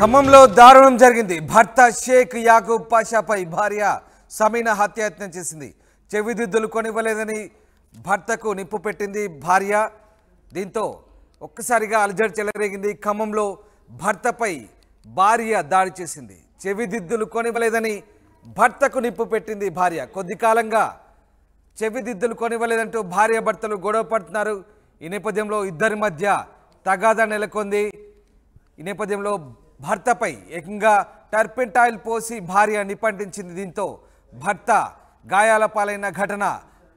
ఖమ్మంలో దారుణం జరిగింది భర్త షేక్ యాకూబ్ పాషాపై భార్య సమీన హత్యాయత్నం చేసింది చెవిదిద్దులు కొనివ్వలేదని భర్తకు నిప్పు పెట్టింది భార్య దీంతో ఒక్కసారిగా అలజడి చెలరేగింది ఖమ్మంలో భర్తపై భార్య దాడి చేసింది చెవిదిద్దులు కొనివ్వలేదని భర్తకు నిప్పు పెట్టింది భార్య కొద్ది కాలంగా చెవిదిద్దులు కొనివ్వలేదంటూ భార్య భర్తలు గొడవ పడుతున్నారు ఈ నేపథ్యంలో ఇద్దరి మధ్య తగాదా నెలకొంది ఈ నేపథ్యంలో భర్తపై ఏకంగా టర్పెంటాయిల్ పోసి భార్య నిప్పంటించింది దీంతో భర్త గాయాల పాలైన ఘటన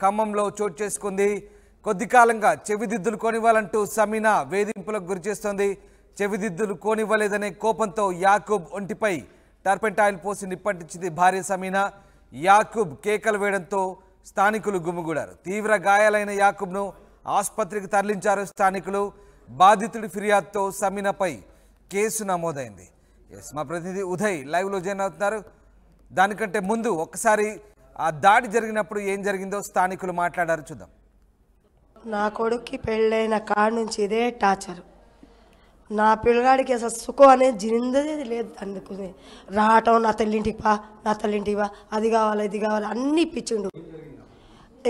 ఖమ్మంలో చోటు చేసుకుంది కొద్ది కాలంగా చెవిదిద్దులు కొనివ్వాలంటూ సమీనా వేధింపులకు గురిచేస్తోంది చెవిదిద్దులు కోనివ్వలేదనే కోపంతో యాకూబ్ ఒంటిపై టర్పెంటాయిల్ పోసి నిప్పంటించింది భార్య సమీనా యాకూబ్ కేకలు వేయడంతో స్థానికులు గుమిగూడారు తీవ్ర గాయాలైన యాకూబ్ను ఆసుపత్రికి తరలించారు స్థానికులు బాధితుడి ఫిర్యాదుతో సమీనపై కేసు నమోదైంది ఎస్ మా ప్రతినిధి ఉదయ్ లైవ్లో జాయిన్ అవుతున్నారు దానికంటే ముందు ఒకసారి ఆ దాడి జరిగినప్పుడు ఏం జరిగిందో స్థానికులు మాట్లాడారు చూద్దాం నా కొడుక్కి పెళ్ళైన కాడ నుంచి ఇదే టార్చర్ నా పిల్లగాడికి అసలు సుఖం అనేది జినిందది లేదు అందుకుని రావటం నా తల్లింటికి పా నా తల్లింటికి పా అది కావాలి ఇది కావాలి అన్నీ ఇప్పించిండు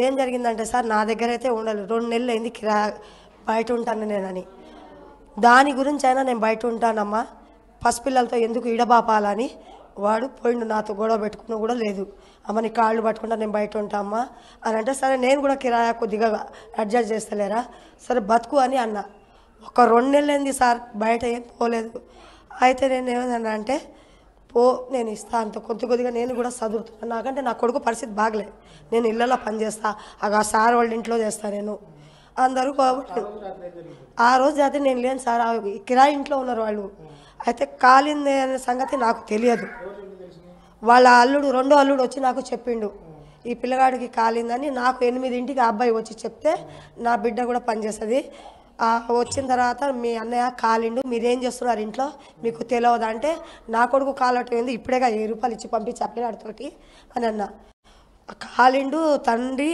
ఏం జరిగిందంటే సార్ నా దగ్గర అయితే ఉండాలి రెండు నెలలు అయింది కిరా బయట ఉంటాను నేనని దాని గురించి అయినా నేను బయట ఉంటానమ్మా పసిపిల్లలతో ఎందుకు ఇడబాపాలని వాడు పోయిండు నాతో గొడవ పెట్టుకున్న కూడా లేదు అమ్మ నీ కాళ్ళు పట్టుకుంటా నేను బయట ఉంటామ్మా అని అంటే సరే నేను కూడా కిరాయా కొద్దిగా అడ్జస్ట్ చేస్తలేరా సరే బతుకు అని అన్న ఒక రెండు నెలలైంది సార్ బయట ఏం పోలేదు అయితే నేను ఏమైనా అంటే పో నేను ఇస్తా అంత కొద్ది కొద్దిగా నేను కూడా చదువుతున్నాను నాకంటే నా కొడుకు పరిస్థితి బాగలేదు నేను ఇళ్ళలో పనిచేస్తా ఆ సార్ వాళ్ళ ఇంట్లో చేస్తా నేను అందరూ కాబట్టి ఆ రోజు అయితే నేను లేను సార్ కిరాయి ఇంట్లో ఉన్నారు వాళ్ళు అయితే కాలింది అనే సంగతి నాకు తెలియదు వాళ్ళ అల్లుడు రెండో అల్లుడు వచ్చి నాకు చెప్పిండు ఈ పిల్లగాడికి కాలిందని నాకు ఎనిమిదింటికి ఆ అబ్బాయి వచ్చి చెప్తే నా బిడ్డ కూడా పనిచేస్తుంది వచ్చిన తర్వాత మీ అన్నయ్య కాలిండు మీరేం చేస్తున్నారు ఇంట్లో మీకు తెలియదు అంటే నా కొడుకు కాలటం ఏంది ఇప్పుడేగా ఏ రూపాయలు ఇచ్చి పంపించి అప్లై అడితోటి అని అన్న కాలిండు తండ్రి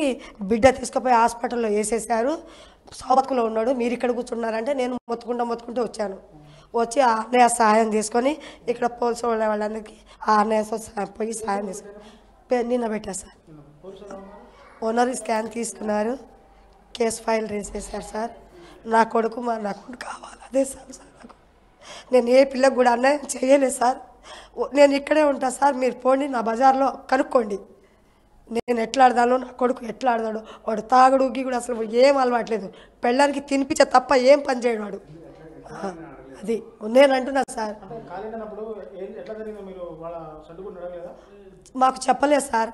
బిడ్డ తీసుకుపోయి హాస్పిటల్లో వేసేసారు సౌబతుకులో ఉన్నాడు మీరు ఇక్కడ కూర్చున్నారంటే నేను మొత్తుకుంటా మొత్తుకుంటూ వచ్చాను వచ్చి ఆ అన్నయ్య సహాయం తీసుకొని ఇక్కడ పోలీసు వాళ్ళందరికీ ఆ అన్నయ్య పోయి సహాయం తీసుకొని నిన్న పెట్టారు సార్ ఓనర్ స్కాన్ తీసుకున్నారు కేసు ఫైల్ రేసేసారు సార్ నా కొడుకు మా నా కొడుకు కావాలి అదే సార్ సార్ నాకు నేను ఏ పిల్లకు కూడా అన్నయం చేయలేదు సార్ నేను ఇక్కడే ఉంటాను సార్ మీరు పోండి నా బజార్లో కనుక్కోండి నేను ఎట్లా ఆడదాను నా కొడుకు ఎట్లా ఆడదాడు వాడు తాగడు కూడా అసలు ఏం అలవాట్లేదు పెళ్ళానికి తినిపించే తప్ప ఏం పని చేయడు వాడు అది నేను అంటున్నా సార్ మాకు చెప్పలేదు సార్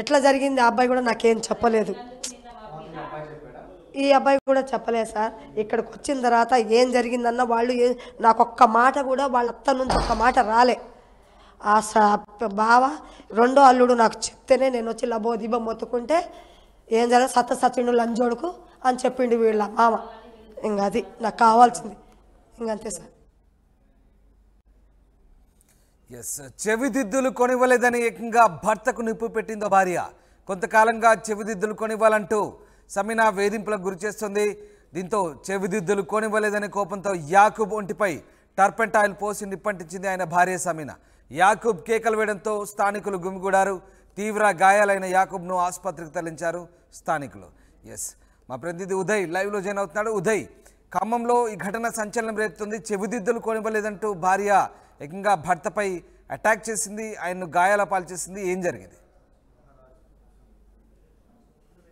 ఎట్లా జరిగింది ఆ అబ్బాయి కూడా నాకేం చెప్పలేదు ఈ అబ్బాయి కూడా చెప్పలేదు సార్ ఇక్కడికి వచ్చిన తర్వాత ఏం జరిగిందన్న వాళ్ళు నాకు నాకొక్క మాట కూడా వాళ్ళ అత్త నుంచి ఒక్క మాట రాలే ఆ బావ రెండో అల్లుడు నాకు చెప్తేనే నేను వచ్చి లబో దిబో మొత్తుకుంటే ఏం జరగదు సత్త సత్యుడు లంజోడుకు అని చెప్పిండు వీళ్ళ మామ ఇంకా అది నాకు కావాల్సింది ఇంకంతే సార్ ఎస్ చెవిదిద్దులు కొనివ్వలేదని ఏకంగా భర్తకు నిప్పు పెట్టిందో భార్య కొంతకాలంగా చెవిదిద్దులు కొనివ్వాలంటూ సమీనా వేధింపులకు గురి చేస్తుంది దీంతో చెవిదిద్దులు కొనివ్వలేదనే కోపంతో యాకుబ్ ఒంటిపై టర్పెంటాయిల్ పోసి నిప్పంటించింది ఆయన భార్య సమీనా యాకూబ్ కేకలు వేయడంతో స్థానికులు గుమిగూడారు తీవ్ర గాయాలైన యాకూబ్ను ఆసుపత్రికి తరలించారు స్థానికులు ఎస్ మా ప్రతినిధి ఉదయ్ లైవ్లో జాయిన్ అవుతున్నాడు ఉదయ్ ఖమ్మంలో ఈ ఘటన సంచలనం రేపుతుంది చెవిదిద్దులు కొనివ్వలేదంటూ భార్య ఏకంగా భర్తపై అటాక్ చేసింది ఆయన్ను గాయాల పాల్చేసింది ఏం జరిగింది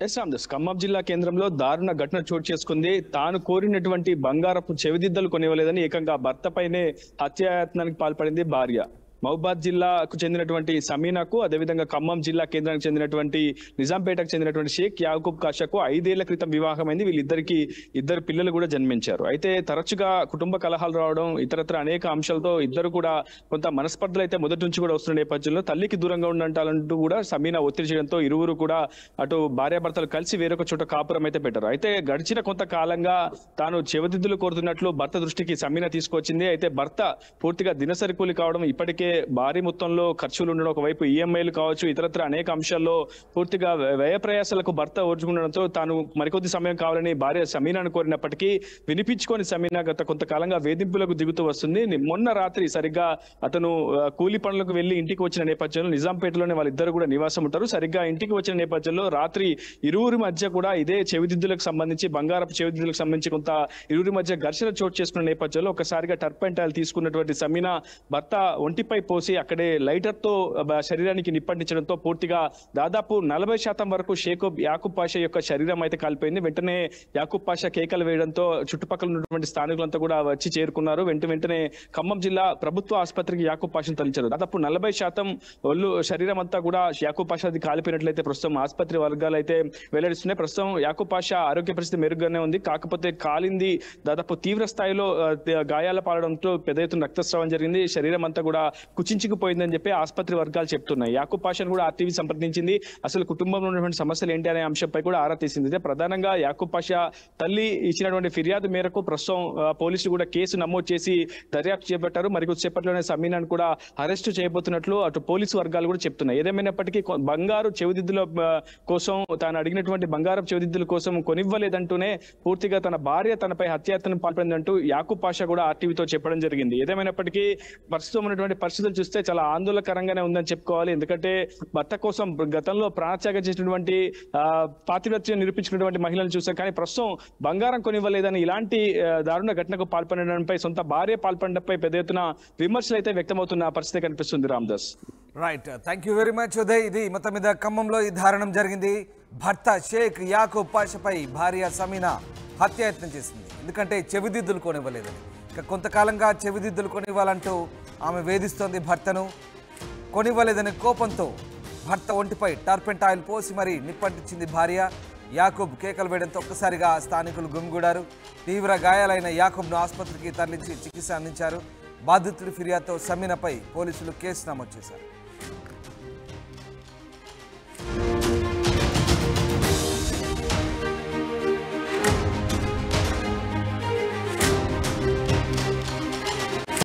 ఎస్ రామ్దాస్ ఖమ్మం జిల్లా కేంద్రంలో దారుణ ఘటన చోటు చేసుకుంది తాను కోరినటువంటి బంగారపు చెవిదిద్దలు కొనివ్వలేదని ఏకంగా భర్తపైనే హత్యాయత్నానికి పాల్పడింది భార్య మహబాద్ జిల్లాకు చెందినటువంటి సమీనాకు అదేవిధంగా ఖమ్మం జిల్లా కేంద్రానికి చెందినటువంటి నిజాంపేటకు చెందినటువంటి షేక్ యాకూబ్ కాషాకు ఐదేళ్ల క్రితం వివాహమైంది వీళ్ళిద్దరికి ఇద్దరు పిల్లలు కూడా జన్మించారు అయితే తరచుగా కుటుంబ కలహాలు రావడం ఇతరత్ర అనేక అంశాలతో ఇద్దరు కూడా కొంత మనస్పర్ధలు అయితే మొదటి నుంచి కూడా వస్తున్న నేపథ్యంలో తల్లికి దూరంగా ఉండాలంటూ కూడా సమీనా ఒత్తిడి చేయడంతో ఇరువురు కూడా అటు భార్యాభర్తలు కలిసి వేరొక చోట కాపురం అయితే పెట్టారు అయితే గడిచిన కొంత కాలంగా తాను చెవదిద్దులు కోరుతున్నట్లు భర్త దృష్టికి సమీనా తీసుకొచ్చింది అయితే భర్త పూర్తిగా దినసరి కూలి కావడం ఇప్పటికే భారీ మొత్తంలో ఖర్చులు ఉండడం ఒకవైపు ఈఎంఐలు కావచ్చు ఇతరత్ర అనేక అంశాల్లో పూర్తిగా వ్యయ ప్రయాసాలకు భర్త ఊర్చుకుండడంతో తాను మరికొద్ది సమయం కావాలని భార్య సమీనాను కోరినప్పటికీ వినిపించుకొని సమీనా గత కొంతకాలంగా వేధింపులకు దిగుతూ వస్తుంది మొన్న రాత్రి సరిగ్గా అతను కూలి పనులకు వెళ్లి ఇంటికి వచ్చిన నేపథ్యంలో నిజాంపేటలోనే వాళ్ళిద్దరు కూడా నివాసం ఉంటారు సరిగ్గా ఇంటికి వచ్చిన నేపథ్యంలో రాత్రి ఇరువురి మధ్య కూడా ఇదే చెవిదిద్దులకు సంబంధించి బంగారపు చెవిదిద్దులకు సంబంధించి కొంత ఇరువురి మధ్య ఘర్షణ చోటు చేసుకున్న నేపథ్యంలో ఒకసారిగా టర్పెంటాయిల్ తీసుకున్నటువంటి సమీనా భర్త ఒంటిపై పై పోసి అక్కడే లైటర్తో శరీరానికి నిప్పంటించడంతో పూర్తిగా దాదాపు నలభై శాతం వరకు షేకు యాకూబ్ పాషా యొక్క శరీరం అయితే కాలిపోయింది వెంటనే యాకూబ్ పాషా కేకలు వేయడంతో చుట్టుపక్కల ఉన్నటువంటి స్థానికులంతా కూడా వచ్చి చేరుకున్నారు వెంట వెంటనే ఖమ్మం జిల్లా ప్రభుత్వ ఆసుపత్రికి యాకూబ్ పాషను తరలించారు దాదాపు నలభై శాతం ఒళ్ళు శరీరం అంతా కూడా యాకూబ్ పాషాది కాలిపోయినట్లయితే ప్రస్తుతం ఆసుపత్రి వర్గాలు అయితే వెల్లడిస్తున్నాయి ప్రస్తుతం యాకూబ్ పాషా ఆరోగ్య పరిస్థితి మెరుగ్గానే ఉంది కాకపోతే కాలింది దాదాపు తీవ్ర స్థాయిలో గాయాల పాడడంతో పెద్ద ఎత్తున రక్తస్రావం జరిగింది శరీరం అంతా కూడా కుచించుకుపోయిందని చెప్పి ఆసుపత్రి వర్గాలు చెప్తున్నాయి యాకూబ్ పాషాను కూడా ఆర్టీవీ సంప్రదించింది అసలు కుటుంబంలో ఉన్నటువంటి సమస్యలు ఏంటి అనే అంశంపై కూడా ఆరా తీసింది అయితే ప్రధానంగా యాకూబ్ పాషా తల్లి ఇచ్చినటువంటి ఫిర్యాదు మేరకు ప్రస్తుతం పోలీసులు కూడా కేసు నమోదు చేసి దర్యాప్తు చేపట్టారు మరి కొద్దిసేపట్లోనే సమీనాను కూడా అరెస్టు చేయబోతున్నట్లు అటు పోలీసు వర్గాలు కూడా చెప్తున్నాయి ఏదేమైనప్పటికీ బంగారు చెవిదిద్దుల కోసం తాను అడిగినటువంటి బంగారం చెవిదిద్దుల కోసం కొనివ్వలేదంటూనే పూర్తిగా తన భార్య తనపై పాల్పడింది పాల్పడిందంటూ యాకూబ్ పాషా కూడా ఆర్టీవీతో చెప్పడం జరిగింది ఏదేమైనప్పటికీ ప్రస్తుతం ఉన్నటువంటి పరిస్థితులు చూస్తే చాలా ఆందోళనకరంగానే ఉందని చెప్పుకోవాలి ఎందుకంటే భర్త కోసం గతంలో ప్రాణత్యాగం చేసినటువంటి పాతివ్రత్యం నిరూపించినటువంటి మహిళలను చూసాం కానీ ప్రస్తుతం బంగారం కొనివ్వలేదని ఇలాంటి దారుణ ఘటనకు పాల్పడడంపై సొంత భార్య పాల్పడడంపై పెద్ద ఎత్తున విమర్శలు అయితే వ్యక్తమవుతున్న పరిస్థితి కనిపిస్తుంది Ramdas right thank you very much Uday ఇది మొత్తం మీద ఖమ్మంలో ఈ దారుణం జరిగింది భర్త షేక్ యాకు పాషపై భార్య సమీన హత్యాయత్నం చేసింది ఎందుకంటే చెవిదిద్దులు కొనివ్వలేదని ఇక కొంతకాలంగా చెవిదిద్దులు కొనివ్వాలంటూ ఆమె వేధిస్తోంది భర్తను కొనివ్వలేదని కోపంతో భర్త ఒంటిపై టర్పెంట్ ఆయిల్ పోసి మరీ నిప్పంటించింది భార్య యాకూబ్ కేకలు వేయడంతో ఒక్కసారిగా స్థానికులు గుమిగూడారు తీవ్ర గాయాలైన యాకూబ్ను ఆసుపత్రికి తరలించి చికిత్స అందించారు బాధితుడి ఫిర్యాదుతో సమ్మినపై పోలీసులు కేసు నమోదు చేశారు